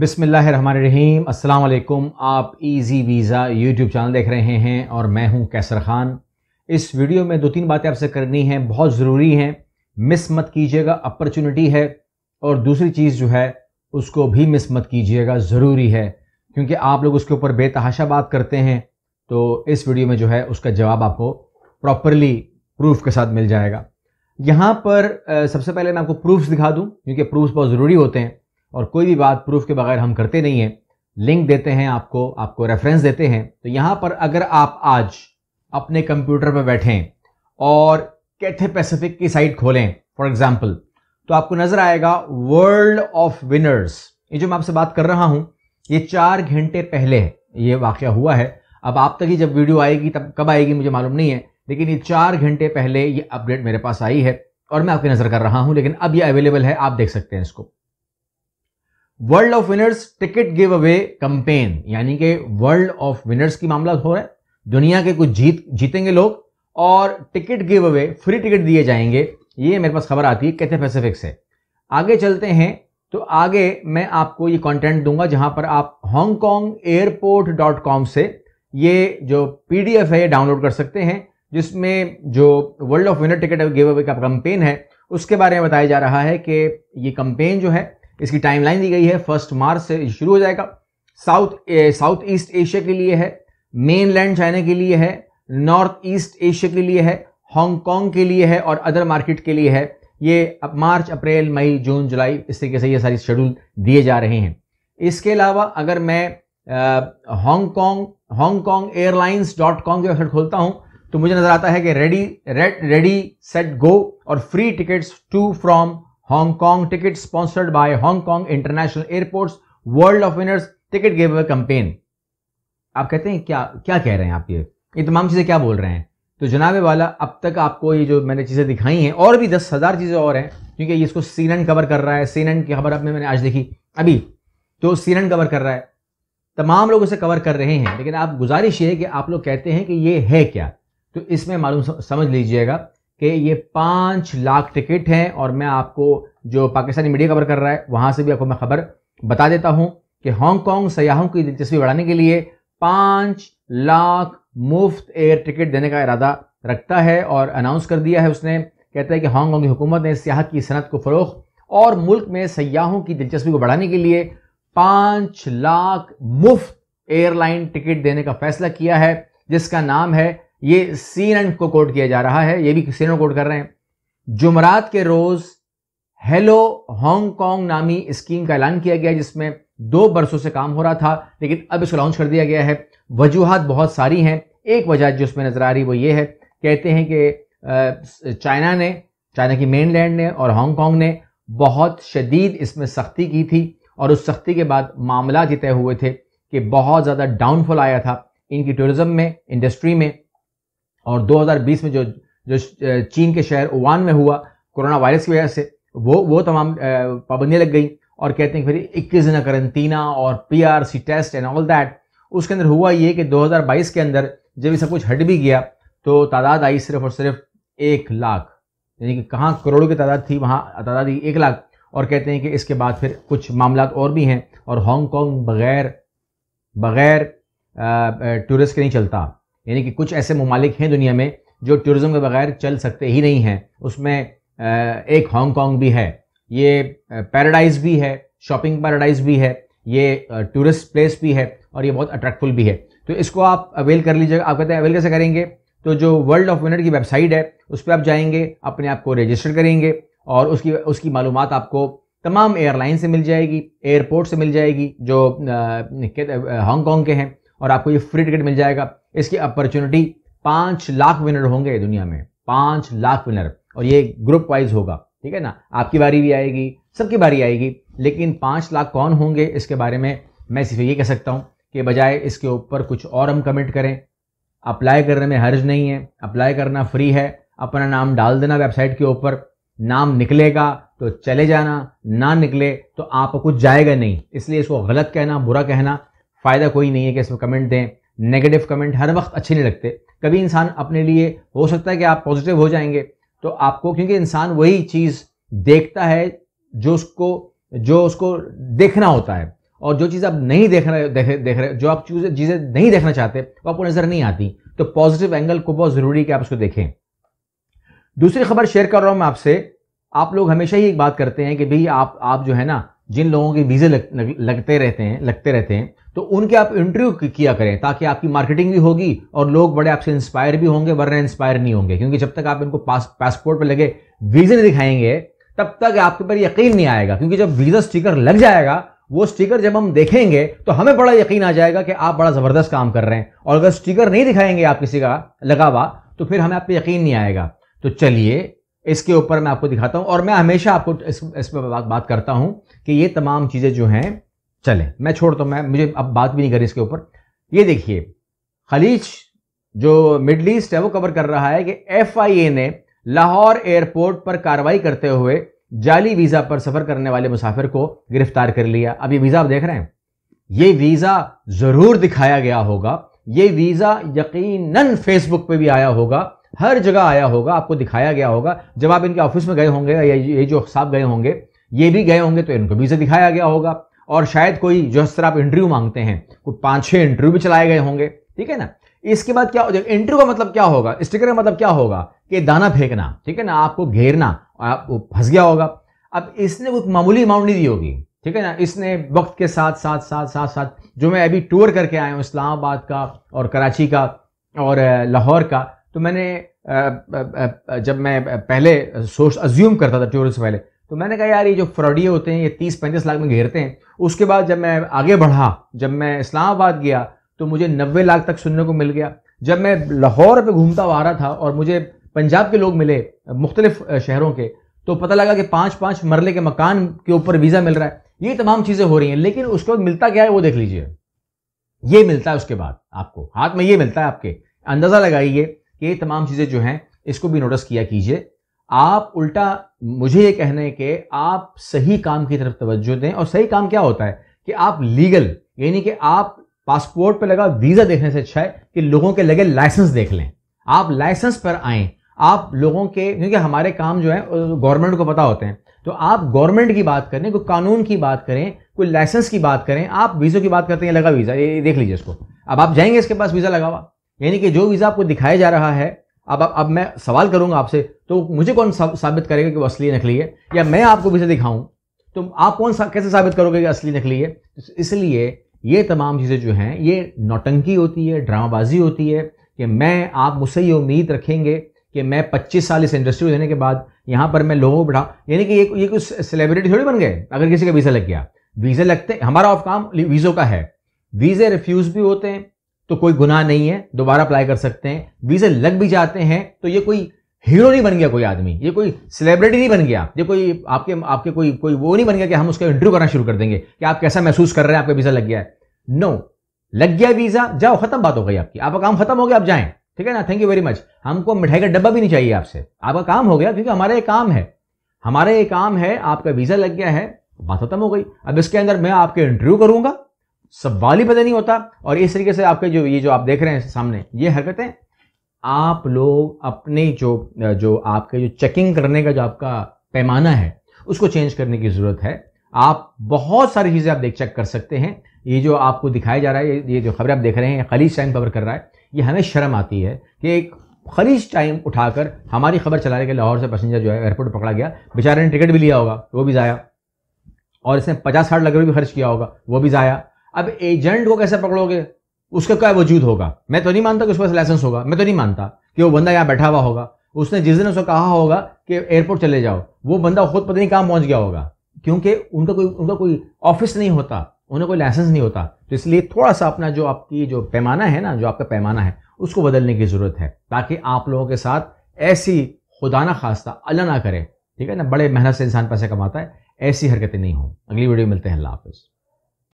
बिसमीम अल्लाम आप इजी वीज़ा यूट्यूब चैनल देख रहे हैं और मैं हूं कैसर ख़ान इस वीडियो में दो तीन बातें आपसे करनी हैं बहुत ज़रूरी हैं मिस मत कीजिएगा अपॉर्चुनिटी है और दूसरी चीज़ जो है उसको भी मिस मत कीजिएगा ज़रूरी है क्योंकि आप लोग उसके ऊपर बेतहाशा बात करते हैं तो इस वीडियो में जो है उसका जवाब आपको प्रॉपरली प्रूफ के साथ मिल जाएगा यहाँ पर सबसे पहले मैं आपको प्रूफ्स दिखा दूँ क्योंकि प्रूफ्स बहुत ज़रूरी होते हैं और कोई भी बात प्रूफ के बगैर हम करते नहीं हैं लिंक देते हैं आपको आपको रेफरेंस देते हैं तो यहां पर अगर आप आज अपने कंप्यूटर पर बैठें और कैथे पैसिफिक की साइट खोलें फॉर एग्जाम्पल तो आपको नजर आएगा वर्ल्ड ऑफ विनर्स ये जो मैं आपसे बात कर रहा हूँ ये चार घंटे पहले ये वाक़ हुआ है अब आप तक ही जब वीडियो आएगी तब कब आएगी मुझे मालूम नहीं है लेकिन ये चार घंटे पहले ये अपडेट मेरे पास आई है और मैं आपकी नज़र कर रहा हूँ लेकिन अब ये अवेलेबल है आप देख सकते हैं इसको world of winners ticket giveaway campaign यानी कि वर्ल्ड ऑफ विनर्स की मामला हो रहा है दुनिया के कुछ जीत जीतेंगे लोग और ticket giveaway free ticket दिए जाएंगे ये मेरे पास खबर आती है कैथे पैसिफिक से आगे चलते हैं तो आगे मैं आपको ये कंटेंट दूंगा जहां पर आप हांगकॉन्ग एयरपोर्ट डॉट कॉम से ये जो पी डी एफ है ये डाउनलोड कर सकते हैं जिसमें जो world of winner ticket giveaway का कंपेन है उसके बारे में बताया जा रहा है कि ये कंपेन जो है इसकी टाइमलाइन दी गई है फर्स्ट मार्च से शुरू हो जाएगा साउथ साउथ ईस्ट एशिया के लिए है मेन लैंड चाइना के लिए है नॉर्थ ईस्ट एशिया के लिए है हांगकॉन्ग के लिए है और अदर मार्केट के लिए है ये अब मार्च अप्रैल मई जून जुलाई इस तरीके से ये सारी शेड्यूल दिए जा रहे हैं इसके अलावा अगर मैं Hong Kong Hong Kong airlines dot com की वेबसाइट खोलता हूँ तो मुझे नजर आता है कि ready red ready set go और free tickets to from Hong ticket sponsored by by international Kong world of winners ticket giveaway campaign आप कहते हैं क्या क्या कह रहे हैं आप ये ये तमाम चीज़ें क्या बोल रहे हैं तो जनाबे वाला अब तक आपको ये जो मैंने चीज़ें दिखाई हैं और भी दस हज़ार चीज़ें और हैं क्योंकि ये इसको सीनन कवर कर रहा है सीनन की खबर अब मैंने आज देखी अभी तो सीनन कवर कर रहा है तमाम लोग इसे कवर कर रहे हैं लेकिन आप गुजारिश ये है कि आप लोग कहते हैं कि ये है क्या तो इसमें मालूम समझ लीजिएगा कि ये पाँच लाख टिकट हैं और मैं आपको जो पाकिस्तानी मीडिया कवर कर रहा है वहाँ से भी आपको मैं खबर बता देता हूँ कि हांगकॉन्ग सयाहों की दिलचस्पी बढ़ाने के लिए पाँच लाख मुफ्त एयर टिकट देने का इरादा रखता है और अनाउंस कर दिया है उसने कहता है कि हांगकॉन्ग की हुकूमत ने सियाह की सनत को फरोख और मुल्क में सयाहों की दिलचस्पी को बढ़ाने के लिए पाँच लाख मुफ्त एयरलाइन टिकट देने का फैसला किया है जिसका नाम है ये एन को कोट किया जा रहा है ये भी सीन कोट कर रहे हैं जुमरात के रोज हेलो हांगकांग नामी स्कीम का ऐलान किया गया जिसमें दो बरसों से काम हो रहा था लेकिन अब इसको लॉन्च कर दिया गया है वजूहत बहुत सारी हैं एक वजह जो उसमें नज़र आ रही वो ये है कहते हैं कि चाइना ने चाइना की मेनलैंड ने और हांगकांग ने बहुत शदीद इसमें सख्ती की थी और उस सख्ती के बाद मामला तय हुए थे कि बहुत ज़्यादा डाउनफॉल आया था इनकी टूरिज़म में इंडस्ट्री में और 2020 में जो जो चीन के शहर ओवान में हुआ कोरोना वायरस की वजह से वो वो तमाम पाबंदियाँ लग गई और कहते हैं कि फिर इक्कीस दिन करंतना और P C R test and all that उसके अंदर हुआ ये कि 2022 के अंदर जब ये सब कुछ हट भी गया तो तादाद आई सिर्फ और सिर्फ एक लाख यानी कि कहाँ करोड़ों की तादाद थी वहाँ तादाद एक लाख और कहते हैं कि इसके बाद फिर कुछ मामला और भी हैं और हांगकॉन्ग बगैर बगैर टूरिस्ट के नहीं चलता यानी कि कुछ ऐसे ममालिक हैं दुनिया में जो टूरिज़म के बगैर चल सकते ही नहीं हैं उसमें एक हांगकॉन्ग भी है ये पैराडाइज भी है शॉपिंग पैराडाइज भी है ये टूरिस्ट प्लेस भी है और ये बहुत अट्रैक्टफुल भी है तो इसको आप अवेल कर लीजिएगा आप कहते हैं अवेल कैसे करेंगे तो जो वर्ल्ड ऑफ विनर की वेबसाइट है उस पर आप जाएंगे अपने आप को रजिस्टर करेंगे और उसकी उसकी मालूम आपको तमाम एयरलाइन से मिल जाएगी एयरपोर्ट से मिल जाएगी जो हांगकॉन्ग के हैं और आपको ये फ्री टिकट मिल जाएगा इसकी अपॉर्चुनिटी पांच लाख विनर होंगे दुनिया में पांच लाख विनर और ये ग्रुप वाइज होगा ठीक है ना आपकी बारी भी आएगी सबकी बारी आएगी लेकिन पांच लाख कौन होंगे इसके बारे में मैं सिर्फ ये कह सकता हूं कि बजाय इसके ऊपर कुछ और हम कमेंट करें अप्लाई करने में हर्ज नहीं है अप्लाई करना फ्री है अपना नाम डाल देना वेबसाइट के ऊपर नाम निकलेगा तो चले जाना ना निकले तो आप कुछ जाएगा नहीं इसलिए इसको गलत कहना बुरा कहना फ़ायदा कोई नहीं है कि इसमें कमेंट दें नेगेटिव कमेंट हर वक्त अच्छे नहीं लगते कभी इंसान अपने लिए हो सकता है कि आप पॉजिटिव हो जाएंगे तो आपको क्योंकि इंसान वही चीज़ देखता है जो उसको जो उसको देखना होता है और जो चीज़ आप नहीं देख रहे देख, देख रहे जो आप चीज़ें नहीं देखना चाहते वो आपको नज़र नहीं आती तो पॉजिटिव एंगल को बहुत ज़रूरी है कि आप उसको देखें दूसरी खबर शेयर कर रहा हूँ मैं आपसे आप लोग हमेशा ही एक बात करते हैं कि भाई आप आप जो है ना जिन लोगों के वीज़े लग, लग, लगते रहते हैं लगते रहते हैं तो उनके आप इंटरव्यू किया करें ताकि आपकी मार्केटिंग भी होगी और लोग बड़े आपसे इंस्पायर भी होंगे वरना इंस्पायर नहीं होंगे क्योंकि जब तक आप इनको पास पासपोर्ट पर लगे वीज़े नहीं दिखाएंगे तब तक आपके पर यकीन नहीं आएगा क्योंकि जब वीज़ा स्टिकर लग जाएगा वो स्टिकर जब हम देखेंगे तो हमें बड़ा यकीन आ जाएगा कि आप बड़ा ज़बरदस्त काम कर रहे हैं और अगर स्टिकर नहीं दिखाएंगे आप किसी का लगा हुआ तो फिर हमें आप पर यकीन नहीं आएगा तो चलिए इसके ऊपर मैं आपको दिखाता हूँ और मैं हमेशा आपको इस इस पर बात, बात करता हूँ कि ये तमाम चीज़ें जो हैं चले मैं छोड़ता तो हूं मैं मुझे अब बात भी नहीं करी इसके ऊपर ये देखिए खलीज जो मिडल ईस्ट है वो कवर कर रहा है कि एफ ने लाहौर एयरपोर्ट पर कार्रवाई करते हुए जाली वीज़ा पर सफ़र करने वाले मुसाफिर को गिरफ्तार कर लिया अब ये वीज़ा आप देख रहे हैं ये वीज़ा ज़रूर दिखाया गया होगा ये वीज़ा यकीनन फेसबुक पे भी आया होगा हर जगह आया होगा आपको दिखाया गया होगा जब आप इनके ऑफिस में गए होंगे या ये जो साहब गए होंगे ये भी गए होंगे तो इनको भी से दिखाया गया होगा और शायद कोई जो इस तरह आप इंटरव्यू मांगते हैं कोई पाँच छः इंटरव्यू भी चलाए गए होंगे ठीक है ना इसके बाद क्या हो जाएगा इंटरव्यू का मतलब क्या होगा स्टिकर का मतलब क्या होगा कि दाना फेंकना ठीक है ना आपको घेरना आप फंस गया होगा अब इसने कुछ मामूली अमाउंट नहीं दी होगी ठीक है ना इसने वक्त के साथ साथ साथ साथ साथ जो मैं अभी टूर करके आया हूँ इस्लामाबाद का और कराची का और लाहौर का तो मैंने जब मैं पहले सोच अज्यूम करता था ट्यूरिस्ट से पहले तो मैंने कहा यार ये जो फ्रॉडिये होते हैं ये तीस पैंतीस लाख में घेरते हैं उसके बाद जब मैं आगे बढ़ा जब मैं इस्लामाबाद गया तो मुझे नब्बे लाख तक सुनने को मिल गया जब मैं लाहौर पे घूमता हुआ आ रहा था और मुझे पंजाब के लोग मिले मुख्तलिफ शहरों के तो पता लगा कि पाँच पाँच मरले के मकान के ऊपर वीज़ा मिल रहा है ये तमाम चीज़ें हो रही हैं लेकिन उसके बाद मिलता क्या है वो देख लीजिए ये मिलता है उसके बाद आपको हाथ में ये मिलता है आपके अंदाज़ा लगाइए ये तमाम चीज़ें जो हैं इसको भी नोटिस किया कीजिए आप उल्टा मुझे ये कहने के आप सही काम की तरफ तवज्जो दें और सही काम क्या होता है कि आप लीगल यानी कि आप पासपोर्ट पर लगा वीज़ा देखने से अच्छा है कि लोगों के लगे लाइसेंस देख लें आप लाइसेंस पर आएँ आप लोगों के क्योंकि हमारे काम जो है गवर्नमेंट को पता होते हैं तो आप गवर्नमेंट की बात करें कोई कानून की बात करें कोई लाइसेंस की बात करें आप वीज़ों की बात करते हैं लगा वीज़ा ये देख लीजिए इसको अब आप जाएंगे इसके पास वीज़ा लगावा यानी कि जो वीज़ा आपको दिखाया जा रहा है अब अब, अब मैं सवाल करूंगा आपसे तो मुझे कौन साबित करेगा कि वो असली नकली है या मैं आपको वीज़ा दिखाऊं तो आप कौन सा कैसे साबित करोगे कि असली नकली है तो इसलिए ये तमाम चीज़ें जो हैं ये नौटंकी होती है ड्रामाबाजी होती है कि मैं आप मुझसे ये उम्मीद रखेंगे कि मैं 25 साल इस इंडस्ट्री में रहने के बाद यहाँ पर मैं लोगों को बैठा यानी कि ये ये कुछ सेलिब्रिटी थोड़ी बन गए अगर किसी का वीज़ा लग गया वीज़ा लगते हमारा ऑफ काम वीज़ों का है वीज़े रिफ्यूज़ भी होते हैं तो कोई गुनाह नहीं है दोबारा अप्लाई कर सकते हैं वीज़े लग भी जाते हैं तो ये कोई हीरो नहीं बन गया कोई आदमी ये कोई सेलिब्रिटी नहीं बन गया ये कोई आपके आपके कोई कोई वो नहीं बन गया कि हम उसका इंटरव्यू करना शुरू कर देंगे कि आप कैसा महसूस कर रहे हैं आपका वीज़ा लग गया है नो लग गया वीज़ा जाओ खत्म बात हो गई आपकी आपका काम खत्म हो गया आप जाएं ठीक है ना थैंक यू वेरी मच हमको मिठाई का डब्बा भी नहीं चाहिए आपसे आपका काम हो गया क्योंकि हमारा ये काम है हमारा ये काम है आपका वीज़ा लग गया है बात खत्म हो गई अब इसके अंदर मैं आपके इंटरव्यू करूंगा सवाल ही पता नहीं होता और इस तरीके से आपके जो ये जो आप देख रहे हैं सामने ये हरकतें आप लोग अपने जो जो आपके जो चेकिंग करने का जो आपका पैमाना है उसको चेंज करने की ज़रूरत है आप बहुत सारी चीज़ें आप देख चेक कर सकते हैं ये जो आपको दिखाया जा रहा है ये जो खबरें आप देख रहे हैं खलीज टाइम कवर कर रहा है ये हमें शर्म आती है कि एक खलीज टाइम उठाकर हमारी खबर चलाने के लाहौर से पैसेंजर जो है एयरपोर्ट पकड़ा गया बेचारे ने टिकट भी लिया होगा वो भी ज़ाया और इसने पचास साठ लाख रुपये भी खर्च किया होगा वो भी ज़ाया अब एजेंट को कैसे पकड़ोगे उसका क्या वजूद होगा मैं तो नहीं मानता कि उसके पास लाइसेंस होगा मैं तो नहीं मानता कि वो बंदा यहाँ बैठा हुआ होगा उसने जिस दिन उसको कहा होगा कि एयरपोर्ट चले जाओ वो बंदा खुद पता नहीं कहाँ पहुंच गया होगा क्योंकि उनका कोई उनका कोई ऑफिस नहीं होता उन्हें कोई लाइसेंस नहीं होता तो इसलिए थोड़ा सा अपना जो आपकी जो पैमाना है ना जो आपका पैमाना है उसको बदलने की ज़रूरत है ताकि आप लोगों के साथ ऐसी खुदा ना खास्ता अल्लाह ना करे ठीक है ना बड़े मेहनत से इंसान पैसे कमाता है ऐसी हरकतें नहीं हों अगली वीडियो मिलते हैं अल्लाह हाफिज़